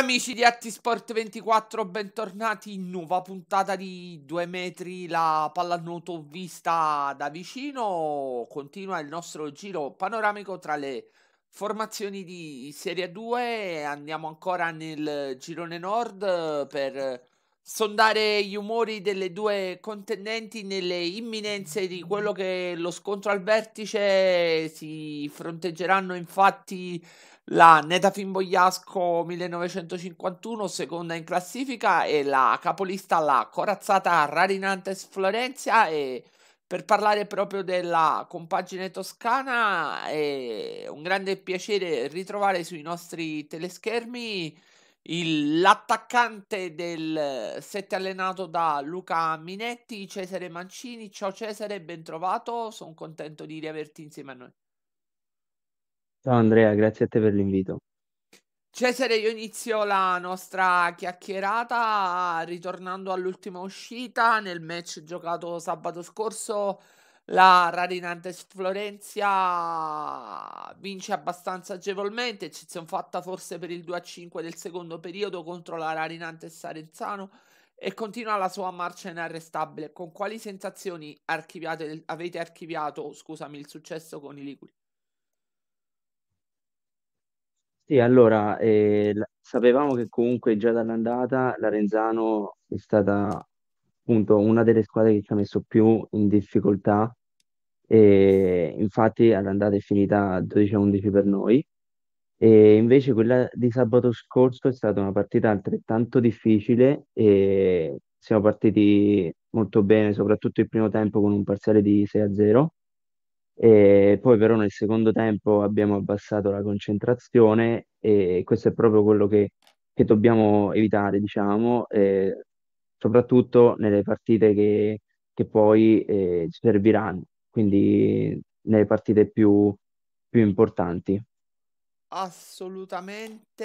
Amici di Atti Sport 24 bentornati in nuova puntata di due metri la pallanuoto vista da vicino. Continua il nostro giro panoramico tra le formazioni di Serie 2. Andiamo ancora nel girone nord per sondare gli umori delle due contendenti nelle imminenze di quello che lo scontro al vertice si fronteggeranno infatti la Netafin Bogliasco 1951 seconda in classifica e la capolista la corazzata Rarinantes Florenzia e per parlare proprio della compagine toscana è un grande piacere ritrovare sui nostri teleschermi il, l'attaccante del 7 allenato da Luca Minetti, Cesare Mancini. Ciao Cesare, ben trovato, sono contento di riaverti insieme a noi. Ciao Andrea, grazie a te per l'invito. Cesare, io inizio la nostra chiacchierata ritornando all'ultima uscita nel match giocato sabato scorso. La Radinantes Florencia vince abbastanza agevolmente, eccezione fatta forse per il 2-5 del secondo periodo contro la Radinantes Sarenzano e continua la sua marcia inarrestabile. Con quali sensazioni archiviate, avete archiviato scusami, il successo con i Liguri? Sì, allora, eh, sapevamo che comunque già dall'andata l'Arenzano è stata appunto una delle squadre che ci ha messo più in difficoltà e infatti all'andata è finita 12-11 per noi e invece quella di sabato scorso è stata una partita altrettanto difficile e siamo partiti molto bene, soprattutto il primo tempo con un parziale di 6-0 e poi però nel secondo tempo abbiamo abbassato la concentrazione e questo è proprio quello che, che dobbiamo evitare, diciamo, eh, soprattutto nelle partite che, che poi eh, ci serviranno, quindi nelle partite più, più importanti. Assolutamente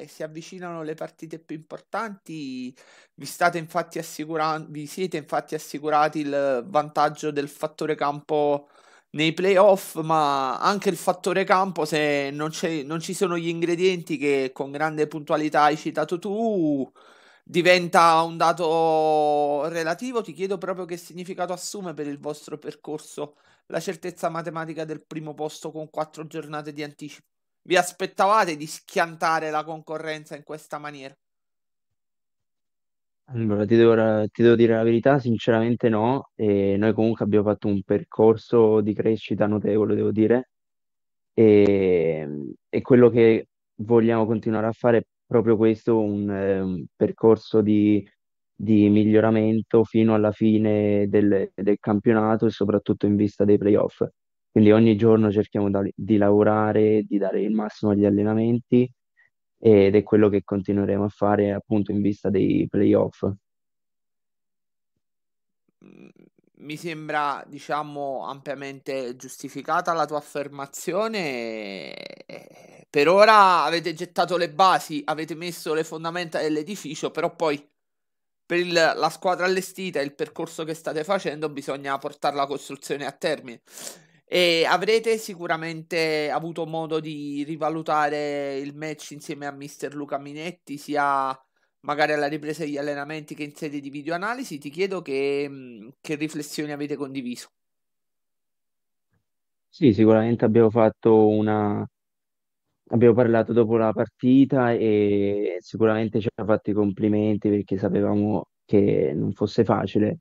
eh, si avvicinano le partite più importanti. Vi state infatti assicurando, vi siete infatti assicurati il vantaggio del fattore campo nei playoff, ma anche il fattore campo, se non, non ci sono gli ingredienti che con grande puntualità hai citato tu, diventa un dato relativo. Ti chiedo proprio che significato assume per il vostro percorso la certezza matematica del primo posto con quattro giornate di anticipo. Vi aspettavate di schiantare la concorrenza in questa maniera? Allora, ti devo, ti devo dire la verità, sinceramente no, e noi comunque abbiamo fatto un percorso di crescita notevole, devo dire, e, e quello che vogliamo continuare a fare è proprio questo, un, eh, un percorso di di miglioramento fino alla fine del, del campionato e soprattutto in vista dei playoff. Quindi ogni giorno cerchiamo da, di lavorare, di dare il massimo agli allenamenti ed è quello che continueremo a fare appunto in vista dei playoff. Mm, mi sembra, diciamo, ampiamente giustificata la tua affermazione. Per ora avete gettato le basi, avete messo le fondamenta dell'edificio, però poi per il, la squadra allestita e il percorso che state facendo bisogna portare la costruzione a termine. E avrete sicuramente avuto modo di rivalutare il match insieme a mister Luca Minetti, sia magari alla ripresa degli allenamenti che in sede di videoanalisi. Ti chiedo che, mm, che riflessioni avete condiviso. Sì, sicuramente abbiamo fatto una, Abbiamo parlato dopo la partita e sicuramente ci ha fatto i complimenti perché sapevamo che non fosse facile.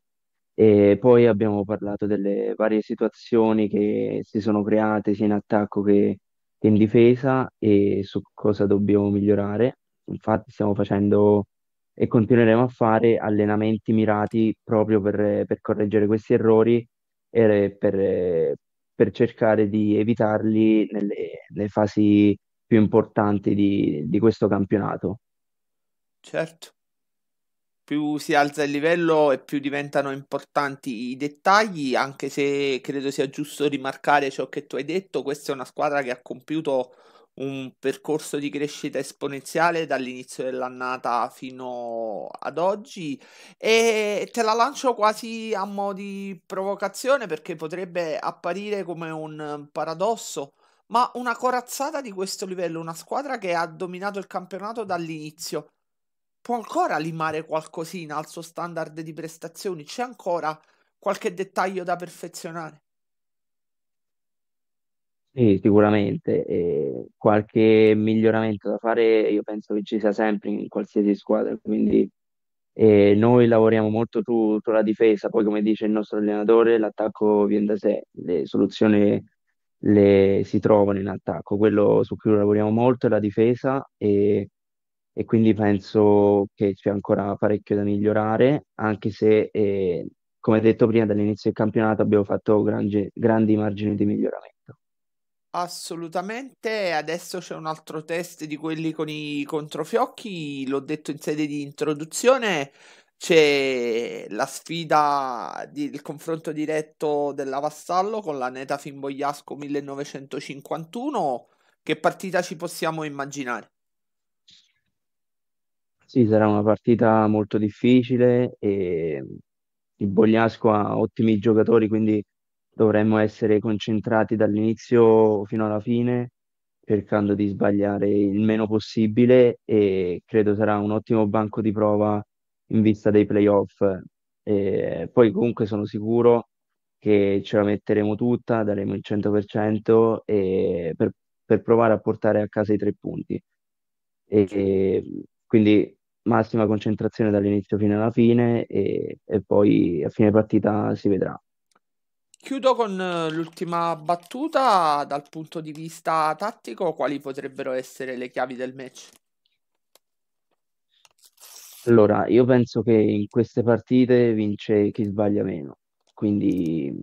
E poi abbiamo parlato delle varie situazioni che si sono create sia in attacco che, in difesa e su cosa dobbiamo migliorare. Infatti stiamo facendo e continueremo a fare allenamenti mirati proprio per, per correggere questi errori e per, per cercare di evitarli nelle, nelle fasi più importanti di, di questo campionato. Certo, più si alza il livello e più diventano importanti i dettagli, anche se credo sia giusto rimarcare ciò che tu hai detto, questa è una squadra che ha compiuto un percorso di crescita esponenziale dall'inizio dell'annata fino ad oggi e te la lancio quasi a mo' di provocazione perché potrebbe apparire come un paradosso ma una corazzata di questo livello, una squadra che ha dominato il campionato dall'inizio, può ancora limare qualcosina al suo standard di prestazioni? C'è ancora qualche dettaglio da perfezionare? Sì, sicuramente. E qualche miglioramento da fare io penso che ci sia sempre in qualsiasi squadra, quindi eh, noi lavoriamo molto su, sulla difesa, poi come dice il nostro allenatore l'attacco viene da sé, le soluzioni le, si trovano in attacco. Quello su cui lavoriamo molto è la difesa e, e quindi penso che c'è ancora parecchio da migliorare, anche se, eh, come detto prima, dall'inizio del campionato abbiamo fatto grandi, grandi margini di miglioramento. Assolutamente, adesso c'è un altro test di quelli con i controfiocchi, l'ho detto in sede di introduzione, c'è la sfida, del confronto diretto della Vassallo con la Neta Fimboiasco 1951. Che partita ci possiamo immaginare? Sì, sarà una partita molto difficile e il Bogliasco ha ottimi giocatori, quindi dovremmo essere concentrati dall'inizio fino alla fine, cercando di sbagliare il meno possibile e credo sarà un ottimo banco di prova in vista dei playoff. E poi comunque sono sicuro che ce la metteremo tutta, daremo il 100% e per, per provare a portare a casa i tre punti. E, e quindi massima concentrazione dall'inizio fino alla fine e, e poi a fine partita si vedrà. Chiudo con eh, l'ultima battuta dal punto di vista tattico, quali potrebbero essere le chiavi del match? Allora, io penso che in queste partite vince chi sbaglia meno, quindi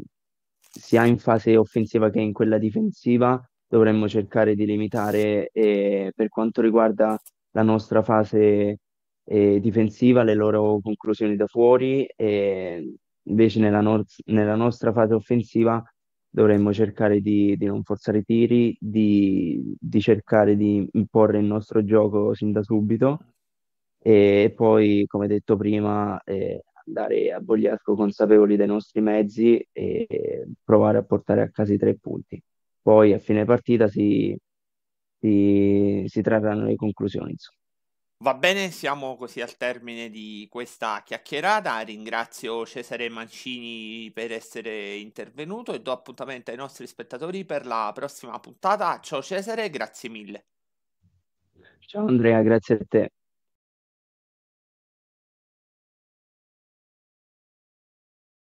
sia in fase offensiva che in quella difensiva dovremmo cercare di limitare eh, per quanto riguarda la nostra fase eh, difensiva le loro conclusioni da fuori e invece nella, no- nella nostra fase offensiva dovremmo cercare di, di non forzare i tiri, di, di cercare di imporre il nostro gioco sin da subito e poi, come detto prima, eh, andare a Bogliasco consapevoli dei nostri mezzi e provare a portare a casa i tre punti. Poi a fine partita si, si, si trarranno le conclusioni. Insomma. Va bene, siamo così al termine di questa chiacchierata. Ringrazio Cesare Mancini per essere intervenuto e do appuntamento ai nostri spettatori per la prossima puntata. Ciao Cesare, grazie mille. Ciao Andrea, grazie a te.